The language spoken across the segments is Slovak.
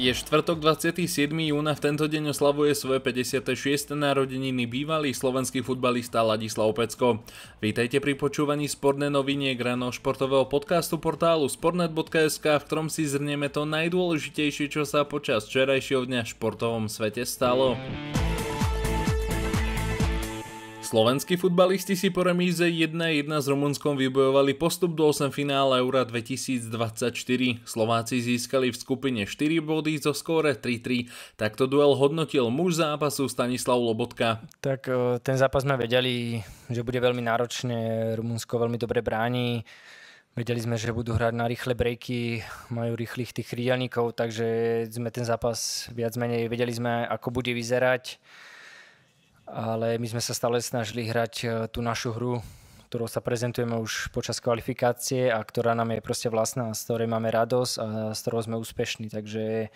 Je štvrtok 27. júna, v tento deň oslavuje svoje 56. narodeniny bývalý slovenský futbalista Ladislav Pecko. Vítajte pri počúvaní sporné novinie grano športového podcastu portálu sportnet.sk, v ktorom si zhrnieme to najdôležitejšie, čo sa počas včerajšieho dňa v športovom svete stalo. Slovenskí futbalisti si po remíze 1-1 s Rumunskom vybojovali postup do 8 finále Eura 2024. Slováci získali v skupine 4 body zo skóre 3-3. Takto duel hodnotil muž zápasu Stanislav Lobotka. Tak e, ten zápas sme vedeli, že bude veľmi náročné. Rumunsko veľmi dobre bráni. Vedeli sme, že budú hrať na rýchle breaky, majú rýchlych tých krídelníkov, takže sme ten zápas viac menej vedeli sme, ako bude vyzerať ale my sme sa stále snažili hrať e, tú našu hru, ktorou sa prezentujeme už počas kvalifikácie a ktorá nám je proste vlastná, z ktorej máme radosť a z ktorou sme úspešní. Takže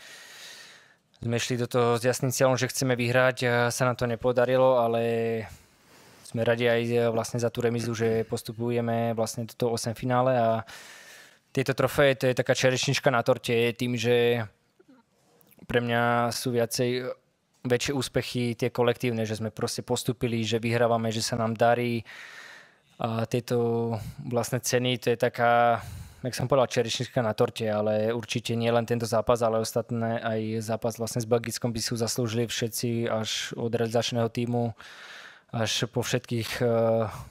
sme šli do toho s jasným cieľom, že chceme vyhrať, e, sa nám to nepodarilo, ale sme radi aj e, vlastne za tú remizu, že postupujeme vlastne do toho 8 finále a tieto trofeje, to je taká čerešnička na torte tým, že pre mňa sú viacej väčšie úspechy, tie kolektívne, že sme proste postupili, že vyhrávame, že sa nám darí. A tieto vlastné ceny, to je taká, jak som povedal, čerešnička na torte, ale určite nie len tento zápas, ale ostatné aj zápas vlastne s Belgickom by sú zaslúžili všetci až od realizačného týmu až po všetkých eh,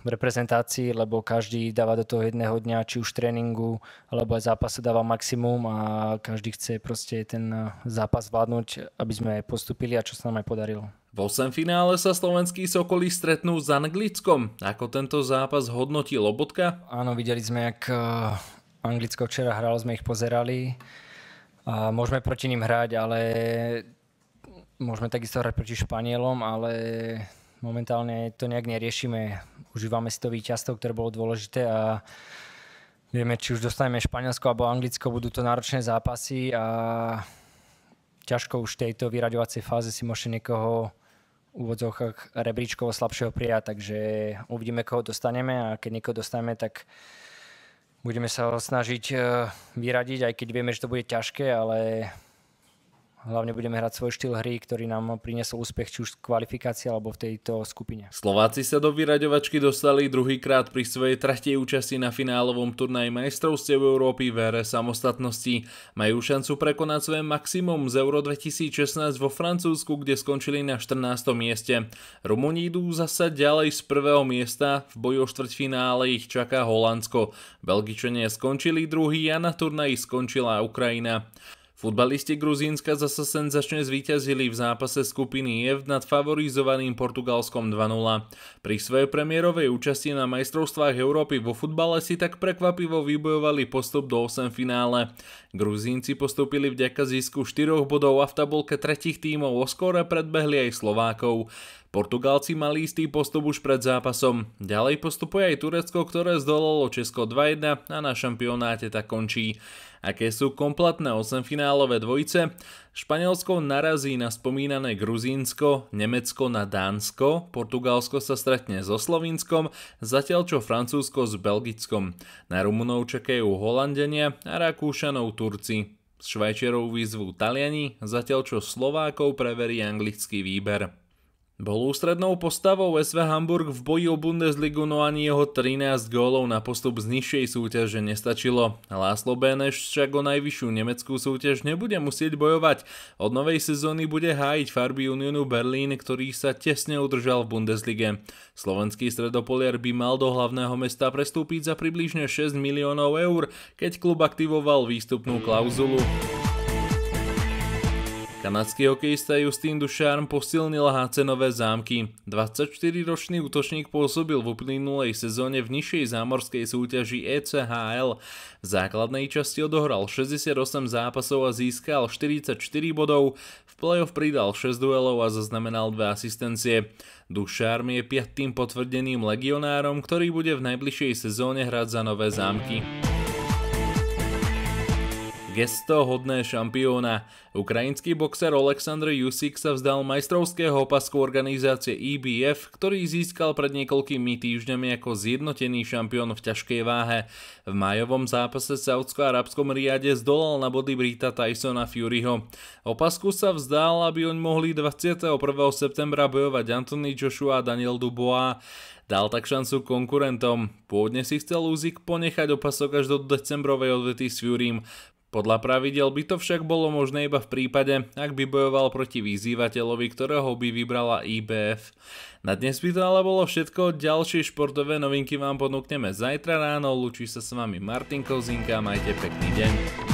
reprezentácií, lebo každý dáva do toho jedného dňa, či už tréningu, alebo aj zápase dáva maximum a každý chce proste ten eh, zápas vládnuť, aby sme postupili a čo sa nám aj podarilo. V 8 finále sa slovenskí Sokoli stretnú s Anglickom. Ako tento zápas hodnotí Lobotka? Áno, videli sme, jak eh, Anglicko včera hralo, sme ich pozerali. A môžeme proti ním hrať, ale môžeme takisto hrať proti Španielom, ale momentálne to nejak neriešime. Užívame si to víťazstvo, ktoré bolo dôležité a vieme, či už dostaneme Španielsko alebo Anglicko, budú to náročné zápasy a ťažko už v tejto vyraďovacej fáze si môžete niekoho úvodzovkách rebríčkovo slabšieho prijať, takže uvidíme, koho dostaneme a keď niekoho dostaneme, tak budeme sa ho snažiť eh, vyradiť, aj keď vieme, že to bude ťažké, ale hlavne budeme hrať svoj štýl hry, ktorý nám priniesol úspech či už v kvalifikácii alebo v tejto skupine. Slováci sa do vyraďovačky dostali druhýkrát pri svojej tretej účasti na finálovom turnaji majstrovstiev Európy v ére samostatnosti. Majú šancu prekonať svoje maximum z Euro 2016 vo Francúzsku, kde skončili na 14. mieste. Rumúni idú zasa ďalej z prvého miesta, v boji o štvrťfinále ich čaká Holandsko. Belgičania skončili druhý a na turnaji skončila Ukrajina. Futbalisti Gruzínska zase senzačne zvíťazili v zápase skupiny F e nad favorizovaným Portugalskom 2-0. Pri svojej premiérovej účasti na majstrovstvách Európy vo futbale si tak prekvapivo vybojovali postup do 8 finále. Gruzínci postupili vďaka zisku 4 bodov a v tabulke tretich tímov o predbehli aj Slovákov. Portugálci mali istý postup už pred zápasom. Ďalej postupuje aj Turecko, ktoré zdolalo Česko 2-1 a na šampionáte tak končí. Aké sú kompletné 8 finálové dvojice? Španielsko narazí na spomínané Gruzínsko, Nemecko na Dánsko, Portugalsko sa stretne so Slovinskom, zatiaľ čo Francúzsko s Belgickom. Na Rumunov čakajú Holandenia a Rakúšanov Turci. S Švajčiarov výzvu Taliani, zatiaľ čo Slovákov preverí anglický výber. Bol ústrednou postavou SV Hamburg v boji o Bundesligu, no ani jeho 13 gólov na postup z nižšej súťaže nestačilo. Láslo Beneš však o najvyššiu nemeckú súťaž nebude musieť bojovať. Od novej sezóny bude hájiť farby Unionu Berlín, ktorý sa tesne udržal v Bundeslige. Slovenský stredopoliar by mal do hlavného mesta prestúpiť za približne 6 miliónov eur, keď klub aktivoval výstupnú klauzulu. Kanadský hokejista Justin Ducharme posilnil HC Nové zámky. 24-ročný útočník pôsobil v uplynulej sezóne v nižšej zámorskej súťaži ECHL. V základnej časti odohral 68 zápasov a získal 44 bodov, v play-off pridal 6 duelov a zaznamenal 2 asistencie. Ducharme je piatým potvrdeným legionárom, ktorý bude v najbližšej sezóne hrať za Nové zámky. Gesto hodné šampióna. Ukrajinský boxer Oleksandr Jusik sa vzdal majstrovského opasku organizácie EBF, ktorý získal pred niekoľkými týždňami ako zjednotený šampión v ťažkej váhe. V majovom zápase v saudsko-arabskom riade zdolal na body Brita Tysona Furyho. Opasku sa vzdal, aby oň mohli 21. septembra bojovať Anthony Joshua a Daniel Dubois. Dal tak šancu konkurentom. Pôvodne si chcel Uzik ponechať opasok až do decembrovej odvety s Furym. Podľa pravidel by to však bolo možné iba v prípade, ak by bojoval proti vyzývateľovi, ktorého by vybrala IBF. Na dnes by to ale bolo všetko, ďalšie športové novinky vám ponúkneme zajtra ráno, lučí sa s vami Martin Kozinka, majte pekný deň.